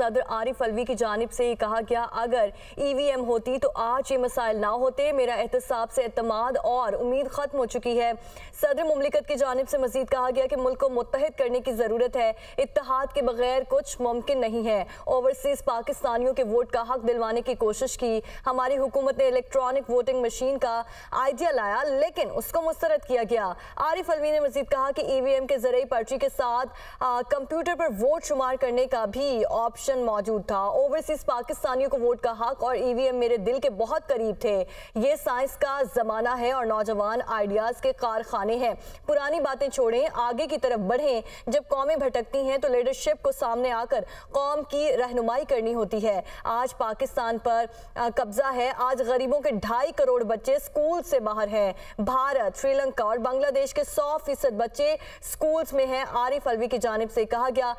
सदर आरिफ अलवी की जानब से कहा गया अगर ई वी एम होती तो आज ये मसाइल ना होते मेरा एहतसाब से अतमाद और उम्मीद ख़त्म हो चुकी है सदर ममलिकत की जानब से मजीद कहा गया कि मुल्क को मुतहद करने की ज़रूरत है इतहाद के बगैर कुछ मुमकिन नहीं है ओवरसीज़ पाकिस्तानियों के वोट का हक दिलवाने की कोशिश की हमारी हुकूमत ने इलेक्ट्रॉनिक वोटिंग मशीन का आइडिया लाया लेकिन उसको मुस्तरद किया गया आरिफ अलवी ने मजीद कहा कि ई वी एम के जरिए पर्ची के साथ कंप्यूटर पर वोट शुमार करने का भी ऑप्शन ऑप्शन मौजूद था ओवरसीज पाकिस्तानियों को वोट का हक और ईवीएम e मेरे दिल के बहुत करीब थे ये साइंस का जमाना है और नौजवान आइडियाज के कारखाने हैं पुरानी बातें छोड़ें आगे की तरफ बढ़ें जब कौमें भटकती हैं तो लीडरशिप को सामने आकर कौम की रहनुमाई करनी होती है आज पाकिस्तान पर कब्जा है आज गरीबों के ढाई करोड़ बच्चे स्कूल से बाहर हैं भारत श्रीलंका और बांग्लादेश के सौ बच्चे स्कूल्स में हैं आरिफ अलवी की जानब से कहा गया